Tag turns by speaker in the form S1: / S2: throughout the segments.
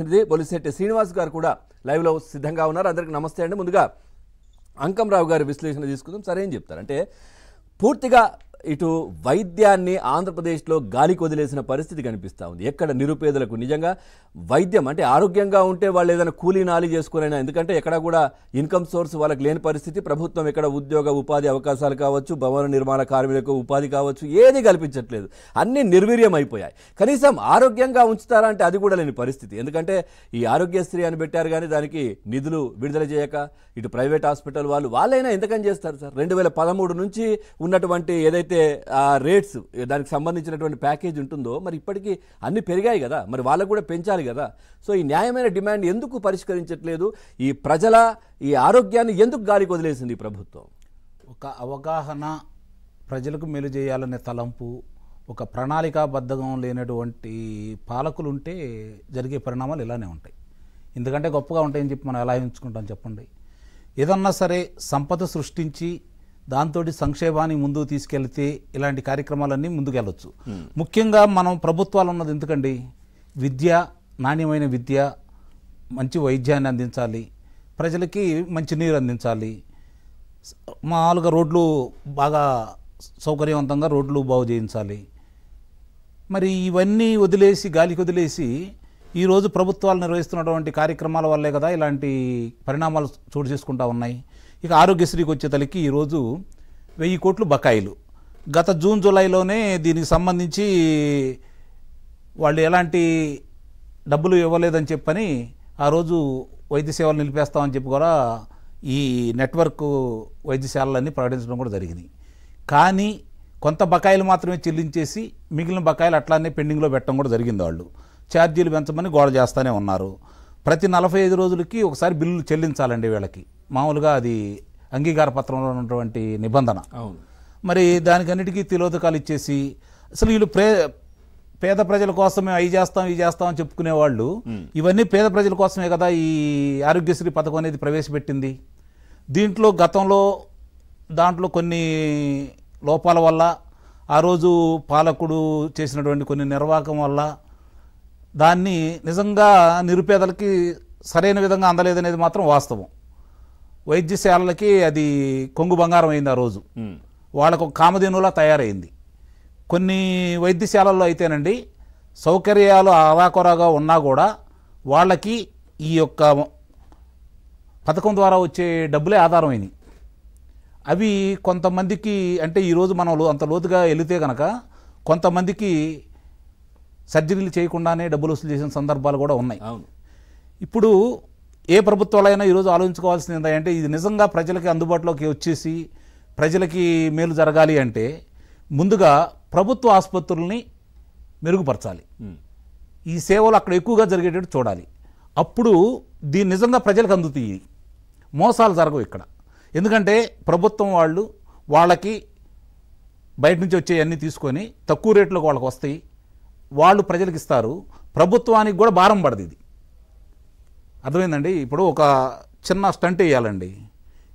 S1: ప్రతినిధి బొలిశెట్టి శ్రీనివాస్ గారు కూడా లైవ్ లో సిద్ధంగా ఉన్నారు అందరికి నమస్తే అండి ముందుగా అంకం రావు గారి విశ్లేషణ తీసుకుందాం సరే ఏం చెప్తారు అంటే పూర్తిగా ఇటు వైద్యాన్ని ఆంధ్రప్రదేశ్లో గాలికి వదిలేసిన పరిస్థితి కనిపిస్తూ ఉంది ఎక్కడ నిరుపేదలకు నిజంగా వైద్యం అంటే ఆరోగ్యంగా ఉంటే వాళ్ళు ఏదైనా కూలీ నాలి చేసుకునే ఎందుకంటే ఎక్కడ కూడా ఇన్కమ్ సోర్స్ వాళ్ళకి లేని పరిస్థితి ప్రభుత్వం ఎక్కడ ఉద్యోగ ఉపాధి అవకాశాలు కావచ్చు భవన నిర్మాణ కార్మికులకు ఉపాధి కావచ్చు ఏది కల్పించట్లేదు అన్నీ నిర్వీర్యం అయిపోయాయి కనీసం ఆరోగ్యంగా ఉంచుతారా అంటే అది కూడా లేని పరిస్థితి ఎందుకంటే ఈ ఆరోగ్యశ్రీ అని పెట్టారు కానీ దానికి నిధులు విడుదల చేయక ఇటు ప్రైవేట్ హాస్పిటల్ వాళ్ళు వాళ్ళైనా ఎందుకని చేస్తారు సార్ రెండు వేల పదమూడు నుంచి ఉన్నటువంటి ఏదైతే ఏదైతే ఆ రేట్స్ దానికి సంబంధించినటువంటి ప్యాకేజ్ ఉంటుందో మరి ఇప్పటికీ అన్ని పెరిగాయి కదా మరి వాళ్ళకు కూడా పెంచాలి కదా సో ఈ న్యాయమైన డిమాండ్ ఎందుకు పరిష్కరించట్లేదు ఈ ప్రజల ఈ ఆరోగ్యాన్ని ఎందుకు గాలికి వదిలేసింది ఈ ప్రభుత్వం
S2: ఒక అవగాహన ప్రజలకు మేలు చేయాలనే తలంపు ఒక ప్రణాళికాబద్ధంగా లేనటువంటి పాలకులు ఉంటే జరిగే పరిణామాలు ఇలానే ఉంటాయి ఎందుకంటే గొప్పగా ఉంటాయని చెప్పి మనం ఎలా ఎంచుకుంటాం చెప్పండి ఏదన్నా సరే సంపద సృష్టించి దాంతో సంక్షేమాన్ని ముందుకు తీసుకెళ్తే ఇలాంటి కార్యక్రమాలన్నీ ముందుకెళ్ళొచ్చు ముఖ్యంగా మనం ప్రభుత్వాలు ఉన్నది ఎందుకండి విద్య నాణ్యమైన విద్య మంచి వైద్యాన్ని అందించాలి ప్రజలకి మంచి నీరు అందించాలి మామూలుగా రోడ్లు బాగా సౌకర్యవంతంగా రోడ్లు బాగు చేయించాలి మరి ఇవన్నీ వదిలేసి గాలికి వదిలేసి ఈరోజు ప్రభుత్వాలు నిర్వహిస్తున్నటువంటి కార్యక్రమాల వల్లే కదా ఇలాంటి పరిణామాలు చోటు చేసుకుంటా ఉన్నాయి ఇక ఆరోగ్యశ్రీకి తలకి ఈరోజు వెయ్యి కోట్లు బకాయిలు గత జూన్ జూలైలోనే దీనికి సంబంధించి వాళ్ళు ఎలాంటి డబ్బులు ఇవ్వలేదని చెప్పని ఆ రోజు వైద్య సేవలు నిలిపేస్తామని చెప్పి కూడా ఈ నెట్వర్క్ వైద్యశాలలన్నీ ప్రకటించడం కూడా జరిగింది కానీ కొంత బకాయిలు మాత్రమే చెల్లించేసి మిగిలిన బకాయిలు అట్లానే పెండింగ్లో పెట్టడం కూడా జరిగింది వాళ్ళు ఛార్జీలు పెంచమని గోడ చేస్తూనే ఉన్నారు ప్రతి నలభై ఐదు రోజులకి ఒకసారి బిల్లు చెల్లించాలండి వీళ్ళకి మామూలుగా అది అంగీకార పత్రంలో ఉన్నటువంటి నిబంధన అవును మరి దానికన్నిటికీ తిలోదకాలు ఇచ్చేసి అసలు వీళ్ళు ప్రే పేద ప్రజల కోసం మేము అవి చేస్తాం ఇవి చేస్తాం అని చెప్పుకునే వాళ్ళు ఇవన్నీ పేద ప్రజల కోసమే కదా ఈ ఆరోగ్యశ్రీ పథకం అనేది ప్రవేశపెట్టింది దీంట్లో గతంలో దాంట్లో కొన్ని లోపాల వల్ల ఆ రోజు పాలకుడు చేసినటువంటి కొన్ని నిర్వాహకం వల్ల దాన్ని నిజంగా నిరుపేదలకి సరైన విధంగా అందలేదనేది మాత్రం వాస్తవం వైద్యశాలలకి అది కొంగు బంగారం అయింది ఆ రోజు వాళ్ళకు కామధేనులా తయారైంది కొన్ని వైద్యశాలల్లో అయితేనండి సౌకర్యాలు ఆరాకొరాగా ఉన్నా కూడా వాళ్ళకి ఈ యొక్క పథకం ద్వారా వచ్చే డబ్బులే ఆధారమైనవి అవి కొంతమందికి అంటే ఈరోజు మనం అంత లోతుగా వెళితే కనుక కొంతమందికి సర్జరీలు చేయకుండానే డబ్బులు వసూలు చేసిన సందర్భాలు కూడా ఉన్నాయి అవును ఇప్పుడు ఏ ప్రభుత్వాలైనా ఈరోజు ఆలోచించుకోవాల్సింది ఏంటంటే ఇది నిజంగా ప్రజలకి అందుబాటులోకి వచ్చేసి ప్రజలకి మేలు జరగాలి అంటే ముందుగా ప్రభుత్వ ఆసుపత్రుల్ని మెరుగుపరచాలి ఈ సేవలు అక్కడ ఎక్కువగా జరిగేటట్టు చూడాలి అప్పుడు దీని నిజంగా ప్రజలకు అందుతాయి మోసాలు జరగవు ఇక్కడ ఎందుకంటే ప్రభుత్వం వాళ్ళు వాళ్ళకి బయట నుంచి వచ్చే అన్నీ తీసుకొని తక్కువ రేట్లోకి వాళ్ళకి వస్తాయి వాళ్ళు ప్రజలకు ఇస్తారు ప్రభుత్వానికి కూడా భారం పడదు ఇది అర్థమైందండి ఇప్పుడు ఒక చిన్న స్టంట్ వేయాలండి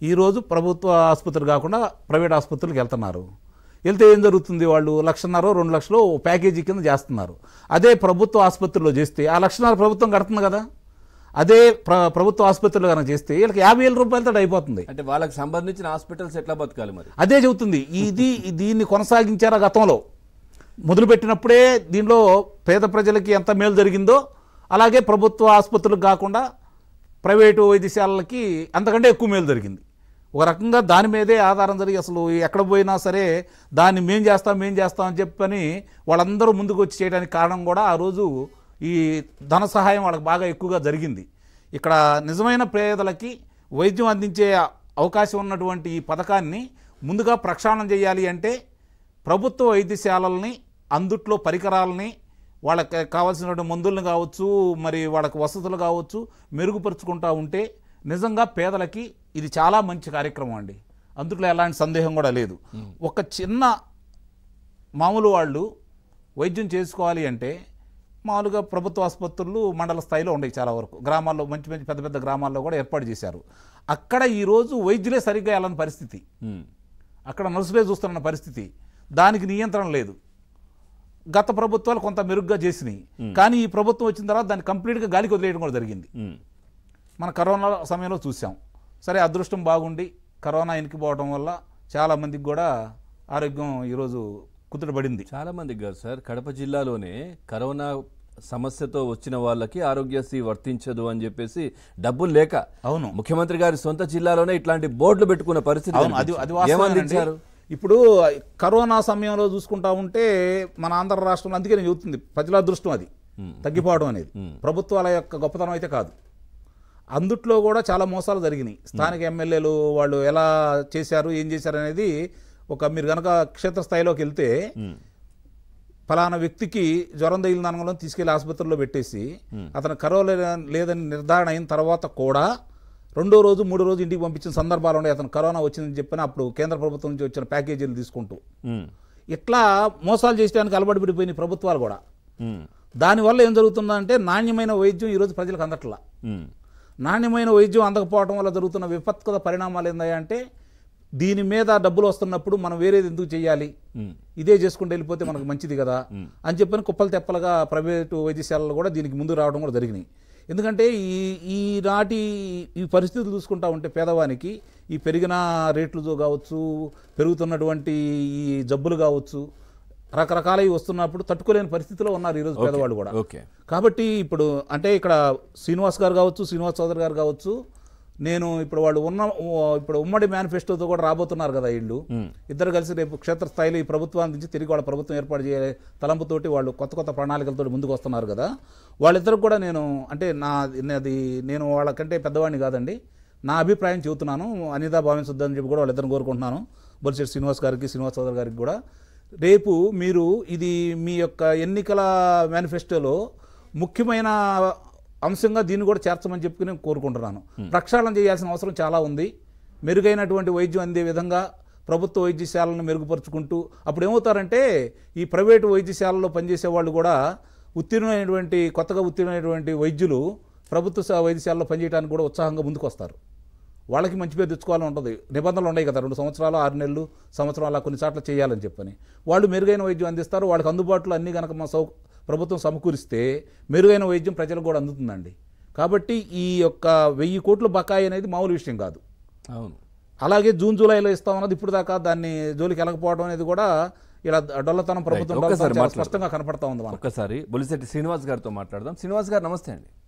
S2: ఈరోజు ప్రభుత్వ ఆసుపత్రి కాకుండా ప్రైవేట్ ఆసుపత్రులకు వెళ్తున్నారు వెళ్తే ఏం జరుగుతుంది వాళ్ళు లక్షన్నర రెండు లక్షలు ప్యాకేజీ కింద చేస్తున్నారు అదే ప్రభుత్వ ఆసుపత్రిలో చేస్తే ఆ లక్షన్నర ప్రభుత్వం కడుతుంది కదా అదే ప్ర ప్రభుత్వ ఆసుపత్రులు కనుక చేస్తే వీళ్ళకి యాభై వేల రూపాయలతో అయిపోతుంది అంటే వాళ్ళకి
S1: సంబంధించిన హాస్పిటల్స్ ఎట్లా బతకాలి మరి
S2: అదే చెబుతుంది ఇది దీన్ని కొనసాగించారా గతంలో మొదలుపెట్టినప్పుడే దీనిలో పేద ప్రజలకి ఎంత మేలు జరిగిందో అలాగే ప్రభుత్వ ఆసుపత్రులకు కాకుండా ప్రైవేటు వైద్యశాలలకి అంతకంటే ఎక్కువ మేలు జరిగింది ఒక రకంగా దాని మీదే ఆధారం జరిగి అసలు ఎక్కడ పోయినా సరే దాన్ని మేం చేస్తాం మేం చేస్తాం అని చెప్పని వాళ్ళందరూ ముందుకు వచ్చి చేయడానికి కారణం కూడా ఆ రోజు ఈ ధన సహాయం వాళ్ళకి బాగా ఎక్కువగా జరిగింది ఇక్కడ నిజమైన పేదలకి వైద్యం అందించే అవకాశం ఉన్నటువంటి ఈ పథకాన్ని ముందుగా ప్రక్షాళన చేయాలి అంటే ప్రభుత్వ వైద్యశాలల్ని అందుట్లో పరికరాలని వాళ్ళకి కావాల్సినటువంటి మందులను కావచ్చు మరి వాళ్ళకి వసతులు కావచ్చు మెరుగుపరుచుకుంటూ ఉంటే నిజంగా పేదలకి ఇది చాలా మంచి కార్యక్రమం అండి అందుట్లో ఎలాంటి సందేహం కూడా లేదు ఒక చిన్న మామూలు వాళ్ళు వైద్యం చేసుకోవాలి అంటే మామూలుగా ప్రభుత్వ ఆసుపత్రులు మండల స్థాయిలో ఉండేవి చాలా వరకు గ్రామాల్లో మంచి మంచి పెద్ద పెద్ద గ్రామాల్లో కూడా ఏర్పాటు చేశారు అక్కడ ఈరోజు వైద్యులే సరిగ్గా వెళ్ళని పరిస్థితి అక్కడ నర్సులే చూస్తున్న పరిస్థితి దానికి నియంత్రణ లేదు గత ప్రభుత్వాలు కొంత మెరుగ్గా చేసినాయి కానీ ఈ ప్రభుత్వం వచ్చిన తర్వాత దాన్ని కంప్లీట్గా గాలికి వదిలేయడం కూడా జరిగింది మన కరోనా సమయంలో చూసాం సరే అదృష్టం బాగుండి కరోనా ఎనికిపోవడం వల్ల చాలామందికి కూడా ఆరోగ్యం ఈరోజు కుదుటపడింది చాలామందికి
S1: కాదు సార్ కడప జిల్లాలోనే కరోనా సమస్యతో వచ్చిన వాళ్ళకి ఆరోగ్యశ్రీ వర్తించదు అని చెప్పేసి డబ్బులు లేక అవును ముఖ్యమంత్రి గారి సొంత జిల్లాలోనే ఇట్లాంటి బోర్డులు పెట్టుకున్న
S2: పరిస్థితి అది అది ఇప్పుడు కరోనా సమయంలో చూసుకుంటా ఉంటే మన ఆంధ్ర రాష్ట్రంలో అందుకే నేను చెబుతుంది ప్రజల అదృష్టం అది తగ్గిపోవడం అనేది ప్రభుత్వాల యొక్క గొప్పతనం అయితే కాదు అందుట్లో కూడా చాలా మోసాలు జరిగినాయి స్థానిక ఎమ్మెల్యేలు వాళ్ళు ఎలా చేశారు ఏం చేశారు అనేది ఒక మీరు కనుక క్షేత్రస్థాయిలోకి వెళ్తే ఫలానా వ్యక్తికి జ్వరం తగిలిన తీసుకెళ్లి ఆసుపత్రిలో పెట్టేసి అతను కరోనా లేదని నిర్ధారణ అయిన తర్వాత కూడా రెండో రోజు మూడో రోజు ఇంటికి పంపించిన సందర్భాలు ఉన్నాయి అతను కరోనా వచ్చిందని చెప్పిన అప్పుడు కేంద్ర ప్రభుత్వం నుంచి వచ్చిన ప్యాకేజీలు తీసుకుంటూ ఇట్లా మోసాలు అలవాటు అలబడిపడిపోయిన ప్రభుత్వాలు కూడా దానివల్ల ఏం జరుగుతుందంటే నాణ్యమైన వైద్యం ఈరోజు ప్రజలకు అందట్లా నాణ్యమైన వైద్యం అందకపోవడం వల్ల జరుగుతున్న విపత్కత పరిణామాలు ఏందంటే దీని మీద డబ్బులు వస్తున్నప్పుడు మనం వేరేది ఎందుకు చేయాలి ఇదే చేసుకుంటూ వెళ్ళిపోతే మనకు మంచిది కదా అని చెప్పని కుప్పలు తెప్పలుగా ప్రైవేటు వైద్యశాలలు కూడా దీనికి ముందు రావడం కూడా జరిగినాయి ఎందుకంటే ఈ ఈనాటి ఈ పరిస్థితులు చూసుకుంటా ఉంటే పేదవానికి ఈ పెరిగిన రేట్లు కావచ్చు పెరుగుతున్నటువంటి ఈ జబ్బులు కావచ్చు రకరకాలవి వస్తున్నప్పుడు తట్టుకోలేని పరిస్థితిలో ఉన్నారు ఈరోజు పేదవాళ్ళు కూడా కాబట్టి ఇప్పుడు అంటే ఇక్కడ శ్రీనివాస్ గారు కావచ్చు శ్రీనివాస్ చౌదరి గారు కావచ్చు నేను ఇప్పుడు వాళ్ళు ఉన్న ఇప్పుడు ఉమ్మడి మేనిఫెస్టోతో కూడా రాబోతున్నారు కదా వీళ్ళు ఇద్దరు కలిసి రేపు క్షేత్రస్థాయిలో ఈ ప్రభుత్వాన్ని నుంచి తిరిగి వాళ్ళ ప్రభుత్వం ఏర్పాటు చేయ తలంపుతోటి వాళ్ళు కొత్త కొత్త ప్రణాళికలతో ముందుకు వస్తున్నారు కదా వాళ్ళిద్దరికి కూడా నేను అంటే నా అది నేను వాళ్ళకంటే పెద్దవాడిని కాదండి నా అభిప్రాయం చెబుతున్నాను అనితా భావించొద్దని చెప్పి కూడా వాళ్ళిద్దరిని కోరుకుంటున్నాను బొలిశెట్టి శ్రీనివాస్ గారికి శ్రీనివాస్ సోదర్ గారికి కూడా రేపు మీరు ఇది మీ యొక్క ఎన్నికల మేనిఫెస్టోలో ముఖ్యమైన అంశంగా దీన్ని కూడా చేర్చమని చెప్పి నేను కోరుకుంటున్నాను hmm. ప్రక్షాళన చేయాల్సిన అవసరం చాలా ఉంది మెరుగైనటువంటి వైద్యం అందే విధంగా ప్రభుత్వ వైద్యశాలను మెరుగుపరుచుకుంటూ అప్పుడు ఏమవుతారంటే ఈ ప్రైవేటు వైద్యశాలలో పనిచేసే వాళ్ళు కూడా ఉత్తీర్ణమైనటువంటి కొత్తగా ఉత్తీర్ణమైనటువంటి వైద్యులు ప్రభుత్వ వైద్యశాలలో పనిచేయడానికి కూడా ఉత్సాహంగా ముందుకు వస్తారు వాళ్ళకి మంచి పేరు తెచ్చుకోవాలని ఉంటుంది నిబంధనలు ఉన్నాయి కదా రెండు సంవత్సరాలు ఆరు నెలలు సంవత్సరాలు కొన్ని కొన్నిసార్లు చేయాలని చెప్పని వాళ్ళు మెరుగైన వైద్యం అందిస్తారు వాళ్ళకి అందుబాటులో అన్ని కనుక మా సౌ ప్రభుత్వం సమకూరిస్తే మెరుగైన వైద్యం ప్రజలకు కూడా అందుతుందండి కాబట్టి ఈ యొక్క వెయ్యి కోట్ల బకాయి అనేది మామూలు విషయం కాదు అవును అలాగే జూన్ జూలైలో ఇస్తామన్నది ఇప్పుడు దాకా దాన్ని జోలికి వెళ్ళకపోవడం అనేది కూడా ఇలా డొల్లతనం ప్రభుత్వం స్పష్టంగా కనపడతా ఉంది
S1: ఒక్కసారి బొలిశెట్టి శ్రీనివాస్ గారితో మాట్లాడదాం శ్రీనివాస్ గారు నమస్తే అండి